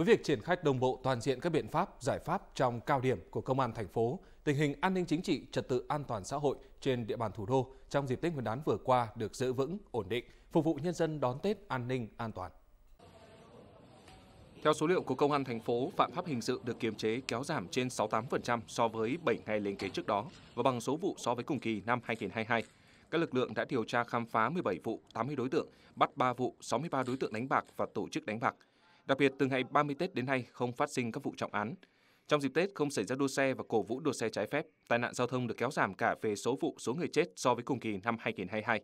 Với việc triển khai đồng bộ toàn diện các biện pháp, giải pháp trong cao điểm của công an thành phố, tình hình an ninh chính trị, trật tự an toàn xã hội trên địa bàn thủ đô trong dịp Tết Nguyên đán vừa qua được giữ vững, ổn định, phục vụ nhân dân đón Tết an ninh, an toàn. Theo số liệu của Công an thành phố, phạm pháp hình sự được kiềm chế kéo giảm trên 68% so với 7 ngày liên kế trước đó và bằng số vụ so với cùng kỳ năm 2022. Các lực lượng đã điều tra khám phá 17 vụ, 80 đối tượng, bắt 3 vụ, 63 đối tượng đánh bạc và tổ chức đánh bạc – Đặc biệt, từ ngày 30 Tết đến nay không phát sinh các vụ trọng án. Trong dịp Tết không xảy ra đua xe và cổ vũ đua xe trái phép, tai nạn giao thông được kéo giảm cả về số vụ số người chết so với cùng kỳ năm 2022.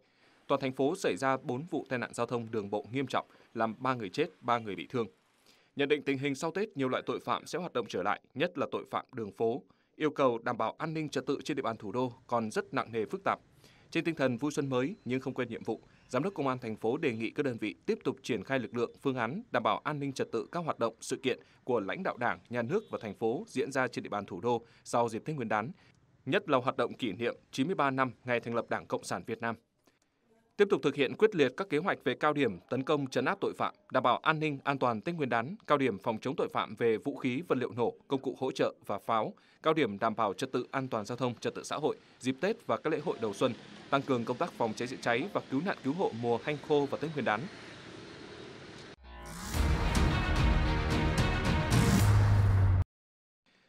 Toàn thành phố xảy ra 4 vụ tai nạn giao thông đường bộ nghiêm trọng, làm 3 người chết, 3 người bị thương. Nhận định tình hình sau Tết, nhiều loại tội phạm sẽ hoạt động trở lại, nhất là tội phạm đường phố. Yêu cầu đảm bảo an ninh trật tự trên địa bàn thủ đô còn rất nặng nề phức tạp. Trên tinh thần vui xuân mới nhưng không quên nhiệm vụ, Giám đốc Công an thành phố đề nghị các đơn vị tiếp tục triển khai lực lượng, phương án đảm bảo an ninh trật tự các hoạt động, sự kiện của lãnh đạo Đảng, Nhà nước và thành phố diễn ra trên địa bàn thủ đô sau dịp Tết Nguyên đán, nhất là hoạt động kỷ niệm 93 năm ngày thành lập Đảng Cộng sản Việt Nam tiếp tục thực hiện quyết liệt các kế hoạch về cao điểm tấn công chấn áp tội phạm, đảm bảo an ninh an toàn Tết Nguyên đán, cao điểm phòng chống tội phạm về vũ khí, vật liệu nổ, công cụ hỗ trợ và pháo, cao điểm đảm bảo trật tự an toàn giao thông, trật tự xã hội dịp Tết và các lễ hội đầu xuân, tăng cường công tác phòng cháy chữa cháy và cứu nạn cứu hộ mùa hanh khô và Tết Nguyên đán.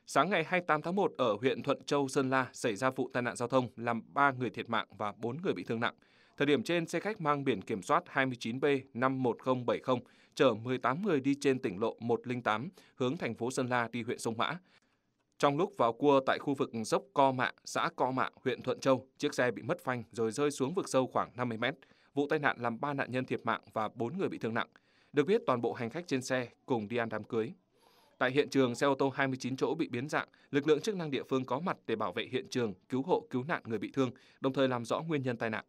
Sáng ngày 28 tháng 1 ở huyện Thuận Châu, Sơn La xảy ra vụ tai nạn giao thông làm 3 người thiệt mạng và 4 người bị thương nặng. Thời điểm trên, xe khách mang biển kiểm soát 29B51070 chở 18 người đi trên tỉnh lộ 108 hướng thành phố Sơn La đi huyện Sông Mã. Trong lúc vào cua tại khu vực dốc Co Mạ, xã Co Mạ, huyện Thuận Châu, chiếc xe bị mất phanh rồi rơi xuống vực sâu khoảng 50 mét. Vụ tai nạn làm 3 nạn nhân thiệt mạng và 4 người bị thương nặng. Được biết toàn bộ hành khách trên xe cùng đi ăn đám cưới. Tại hiện trường, xe ô tô 29 chỗ bị biến dạng, lực lượng chức năng địa phương có mặt để bảo vệ hiện trường, cứu hộ cứu nạn người bị thương, đồng thời làm rõ nguyên nhân tai nạn.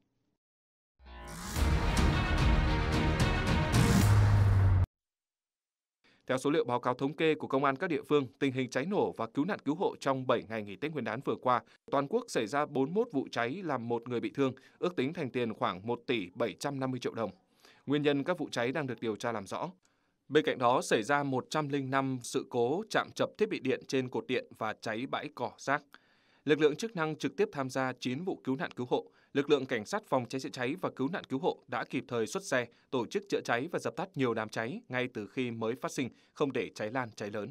Theo số liệu báo cáo thống kê của công an các địa phương, tình hình cháy nổ và cứu nạn cứu hộ trong 7 ngày nghỉ Tết Nguyên đán vừa qua, toàn quốc xảy ra 41 vụ cháy làm một người bị thương, ước tính thành tiền khoảng 1 tỷ 750 triệu đồng. Nguyên nhân các vụ cháy đang được điều tra làm rõ. Bên cạnh đó, xảy ra 105 sự cố chạm chập thiết bị điện trên cột điện và cháy bãi cỏ rác lực lượng chức năng trực tiếp tham gia 9 vụ cứu nạn cứu hộ, lực lượng cảnh sát phòng cháy chữa cháy và cứu nạn cứu hộ đã kịp thời xuất xe, tổ chức chữa cháy và dập tắt nhiều đám cháy ngay từ khi mới phát sinh, không để cháy lan cháy lớn.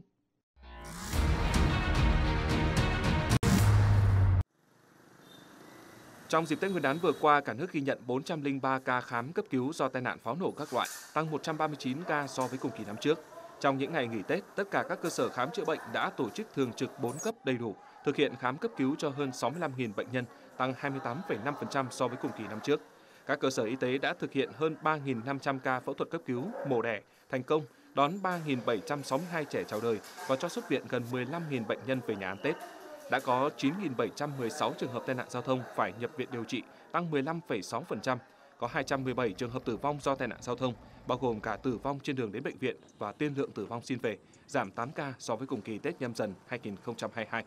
Trong dịp Tết Nguyên đán vừa qua, cả nước ghi nhận 403 ca khám cấp cứu do tai nạn pháo nổ các loại, tăng 139 ca so với cùng kỳ năm trước. Trong những ngày nghỉ Tết, tất cả các cơ sở khám chữa bệnh đã tổ chức thường trực 4 cấp đầy đủ, thực hiện khám cấp cứu cho hơn 65.000 bệnh nhân, tăng 28,5% so với cùng kỳ năm trước. Các cơ sở y tế đã thực hiện hơn 3.500 ca phẫu thuật cấp cứu, mổ đẻ, thành công, đón 3.762 trẻ chào đời và cho xuất viện gần 15.000 bệnh nhân về nhà ăn Tết. Đã có 9.716 trường hợp tai nạn giao thông phải nhập viện điều trị, tăng 15,6%, có 217 trường hợp tử vong do tai nạn giao thông, bao gồm cả tử vong trên đường đến bệnh viện và tiên lượng tử vong xin về, giảm 8 ca so với cùng kỳ Tết nhâm dần 2022.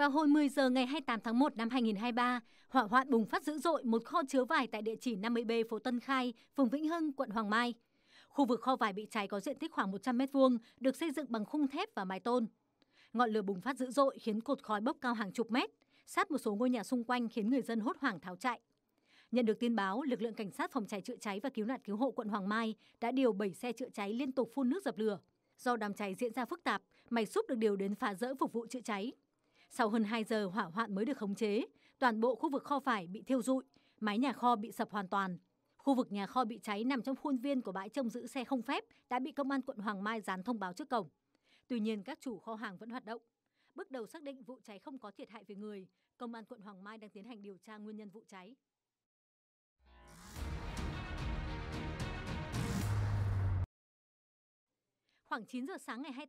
Vào hồi 10 giờ ngày 28 tháng 1 năm 2023, hỏa hoạn bùng phát dữ dội một kho chứa vải tại địa chỉ 50B phố Tân Khai, phường Vĩnh Hưng, quận Hoàng Mai. Khu vực kho vải bị cháy có diện tích khoảng 100 m2, được xây dựng bằng khung thép và mái tôn. Ngọn lửa bùng phát dữ dội khiến cột khói bốc cao hàng chục mét, sát một số ngôi nhà xung quanh khiến người dân hốt hoảng tháo chạy. Nhận được tin báo, lực lượng cảnh sát phòng cháy chữa cháy và cứu nạn cứu hộ quận Hoàng Mai đã điều 7 xe chữa cháy liên tục phun nước dập lửa. Do đám cháy diễn ra phức tạp, máy xúc được điều đến phá rỡ phục vụ chữa cháy. Sau hơn 2 giờ hỏa hoạn mới được khống chế, toàn bộ khu vực kho phải bị thiêu rụi, mái nhà kho bị sập hoàn toàn. Khu vực nhà kho bị cháy nằm trong khuôn viên của bãi trông giữ xe không phép đã bị công an quận Hoàng Mai dán thông báo trước cổng. Tuy nhiên các chủ kho hàng vẫn hoạt động. Bước đầu xác định vụ cháy không có thiệt hại về người, công an quận Hoàng Mai đang tiến hành điều tra nguyên nhân vụ cháy. Khoảng 9 giờ sáng ngày 28